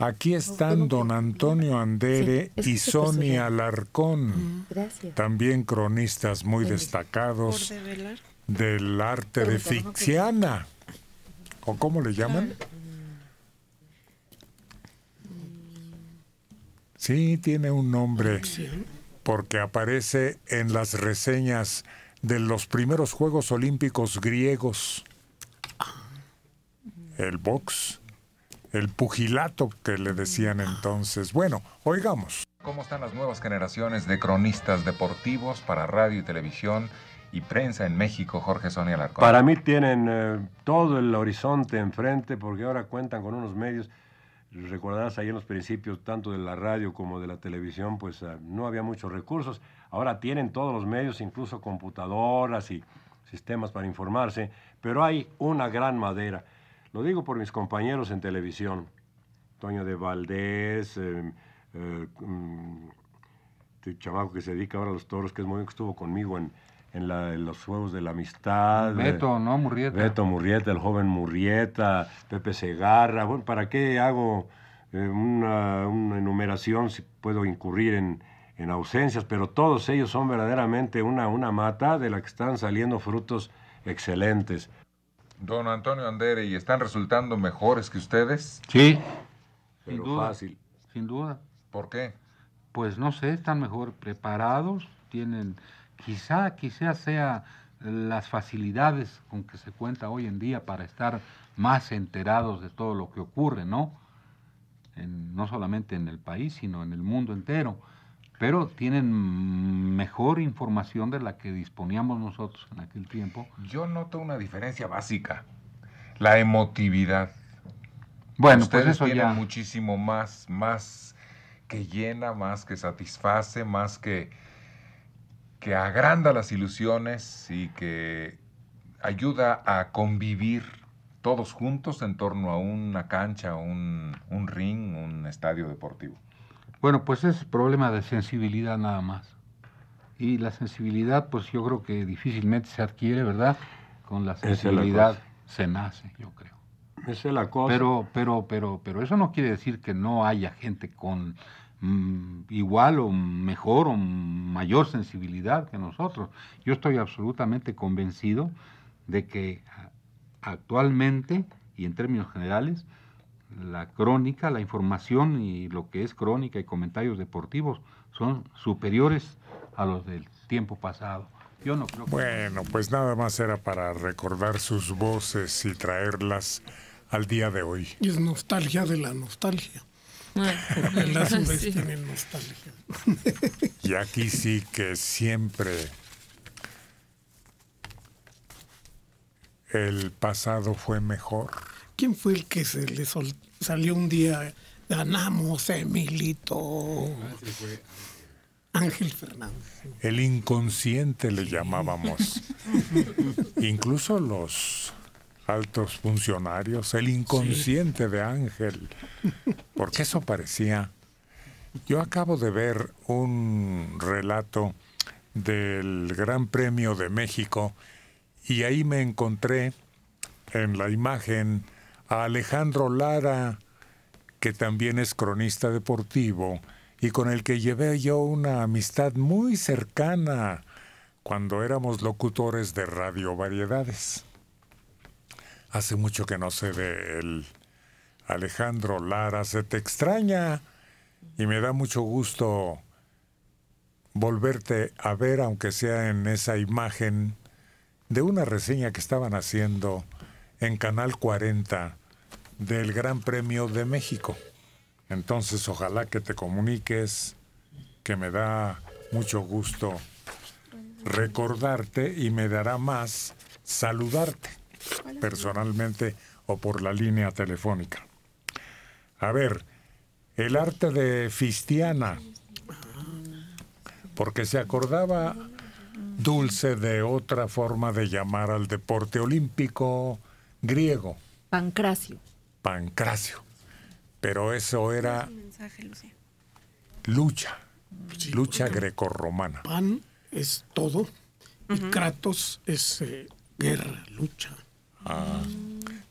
Aquí están don Antonio Andere y Sonia Alarcón, mm, también cronistas muy destacados del arte de Fixiana. ¿O cómo le llaman? Mm. Sí, tiene un nombre, ah, porque aparece en las reseñas de los primeros Juegos Olímpicos griegos. Ah. El box el pugilato que le decían ah. entonces. Bueno, oigamos. ¿Cómo están las nuevas generaciones de cronistas deportivos para radio y televisión? y prensa en México, Jorge Sonia Larcón. Para mí tienen eh, todo el horizonte enfrente porque ahora cuentan con unos medios. Recordarás ahí en los principios, tanto de la radio como de la televisión, pues eh, no había muchos recursos. Ahora tienen todos los medios, incluso computadoras y sistemas para informarse, pero hay una gran madera. Lo digo por mis compañeros en televisión. Toño de Valdés, eh, eh, mm, este chamaco que se dedica ahora a los toros, que es muy bien que estuvo conmigo en, los Juegos de la Amistad. Eh, Beto, ¿no? Murrieta. Beto Murrieta, el joven Murrieta, Pepe Segarra. Bueno, ¿para qué hago eh, una, enumeración si puedo incurrir en, ausencias? Pero todos ellos son verdaderamente una, una mata de la que están saliendo frutos excelentes don Antonio Andere y están resultando mejores que ustedes? Sí. sin duda, fácil. Sin duda. ¿Por qué? Pues no sé, están mejor preparados, tienen, quizá, quizá sea las facilidades con que se cuenta hoy en día para estar más enterados de todo lo que ocurre, ¿no? no solamente en el país, sino en el mundo entero pero tienen mejor información de la que disponíamos nosotros en aquel tiempo. Yo noto una diferencia básica, la emotividad. Bueno, pues Ustedes pues tienen muchísimo más, más que llena, más que satisface, más que, que agranda las ilusiones y que ayuda a convivir todos juntos en torno a una cancha, un ring, un estadio deportivo. Bueno, pues es problema de sensibilidad nada más. Y la sensibilidad, pues yo creo que difícilmente se adquiere, ¿verdad? Con la sensibilidad se nace, yo creo. Esa es la cosa. Pero, pero, pero, pero eso no quiere decir que no haya gente con mm, igual o mejor o mayor sensibilidad que nosotros. Yo estoy absolutamente convencido de que actualmente y en términos generales, la crónica, la información y lo que es crónica y comentarios deportivos son superiores a los del tiempo pasado. Yo no creo Bueno, pues nada más era para recordar sus voces y traerlas al día de hoy. Y es nostalgia de la nostalgia. Ah. las nostalgia. y aquí sí que siempre el pasado fue mejor. ¿Quién fue el que se le salió un día? Ganamos, Emilito. Ángel Fernández. El inconsciente le llamábamos. Incluso los altos funcionarios, el inconsciente de Ángel. Porque eso parecía. Yo acabo de ver un relato del Gran Premio de México y ahí me encontré en la imagen a Alejandro Lara, que también es cronista deportivo y con el que llevé yo una amistad muy cercana cuando éramos locutores de Radio Variedades. Hace mucho que no sé de él. Alejandro Lara, se te extraña y me da mucho gusto volverte a ver, aunque sea en esa imagen, de una reseña que estaban haciendo en Canal 40 del Gran Premio de México. Entonces, ojalá que te comuniques, que me da mucho gusto recordarte y me dará más saludarte personalmente o por la línea telefónica. A ver, el arte de Fistiana, porque se acordaba Dulce de otra forma de llamar al deporte olímpico griego. Pancracio. Pancracio. Pero eso era lucha, lucha grecorromana. Pan es todo y Kratos es eh, guerra, lucha. Ah.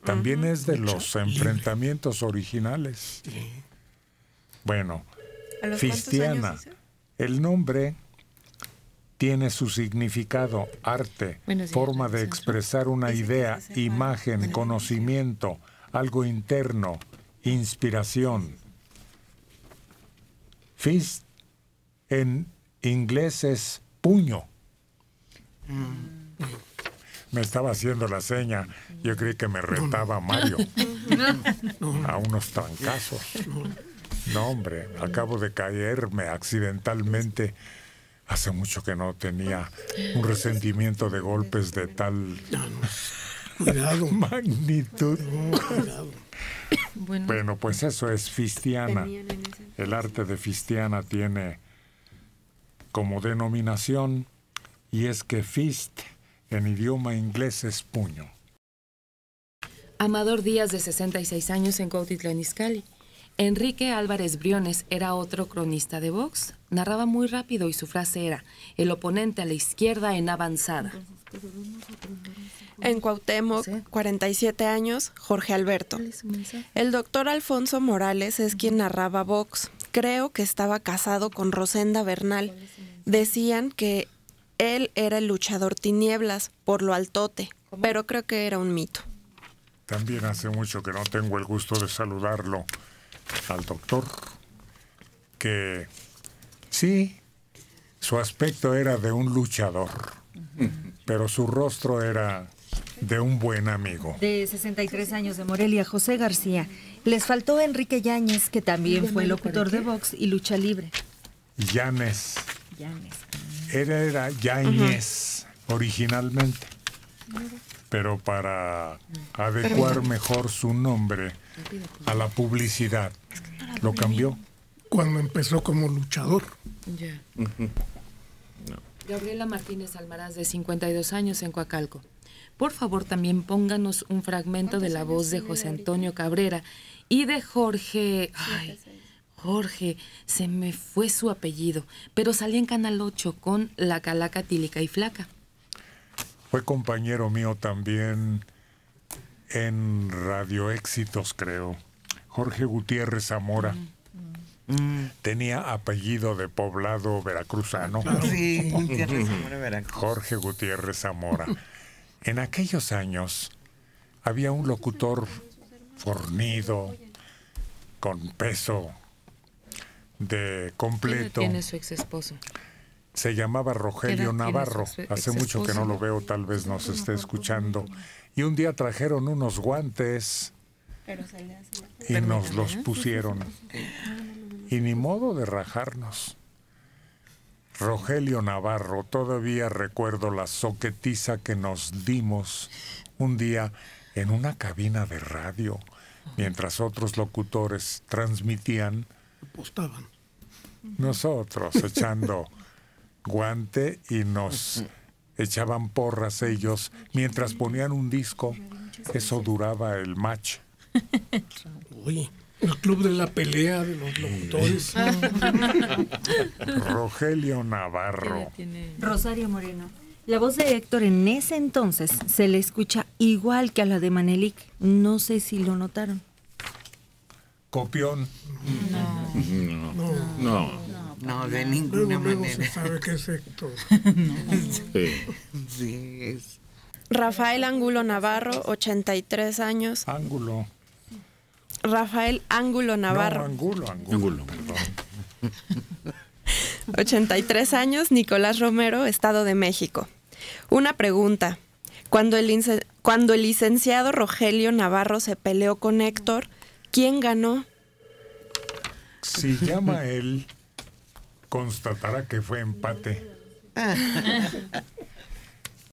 también es de los enfrentamientos originales. Sí. Bueno, Fistiana, el nombre tiene su significado, arte, forma de expresar una idea, imagen, conocimiento algo interno, inspiración. Fist en inglés es puño. Mm. Me estaba haciendo la seña. Yo creí que me retaba mm. Mario a unos trancazos. No, hombre, acabo de caerme accidentalmente. Hace mucho que no tenía un resentimiento de golpes de tal Cuidado. Magnitud. Bueno. pues eso es Fistiana. El arte de Fistiana tiene como denominación y es que fist en idioma inglés es puño. Amador Díaz, de 66 años, en Cautitlaniscal. Enrique Álvarez Briones era otro cronista de Vox. Narraba muy rápido y su frase era, el oponente a la izquierda en avanzada. En Cuauhtémoc, 47 años, Jorge Alberto. El doctor Alfonso Morales es quien narraba Vox. Creo que estaba casado con Rosenda Bernal. Decían que él era el luchador tinieblas por lo altote, pero creo que era un mito. También hace mucho que no tengo el gusto de saludarlo al doctor que sí, su aspecto era de un luchador, pero su rostro era de un buen amigo. De 63 años de Morelia, José García. Les faltó Enrique Yáñez, que también fue locutor de box y lucha libre. Yáñez. era Yáñez originalmente, pero para adecuar mejor su nombre, a la publicidad. lo cambió. Cuando empezó como luchador. Gabriela Martínez Almaraz, de 52 años, en Coacalco. Por favor, también pónganos un fragmento de la voz de José Antonio Cabrera y de Jorge... Ay, Jorge, se me fue su apellido, pero salí en Canal 8 con La Calaca Tílica y Flaca. Fue compañero mío también en Radio Éxitos, creo. Jorge Gutiérrez Zamora. Mm, mm. Tenía apellido de poblado veracruzano. Sí, Jorge Gutiérrez Zamora. En aquellos años había un locutor fornido, con peso de completo. su ex esposo? se llamaba Rogelio Navarro. Hace mucho que no lo veo, tal vez nos esté escuchando. Y un día trajeron unos guantes y nos los ¿eh? pusieron. Y ni modo de rajarnos. Rogelio Navarro, todavía recuerdo la soquetiza que nos dimos un día en una cabina de radio, mientras otros locutores transmitían. Nosotros echando guante y nos echaban porras ellos mientras ponían un disco. Eso duraba el match. Uy, el club de la pelea de los locutores. Rogelio Navarro. Rosario Moreno. La voz de Héctor en ese entonces se le escucha igual que a la de Manelik. No sé si lo notaron. Copión. no. no. No, de ninguna manera. Se sabe qué es sí. es. Rafael Ángulo Navarro, 83 años. Ángulo. Rafael Ángulo Navarro. Ángulo Ángulo, perdón. 83 años, Nicolás Romero, Estado de México. Una pregunta. Cuando el, cuando el licenciado Rogelio Navarro se peleó con Héctor, ¿quién ganó? Si llama él, constatará que fue empate.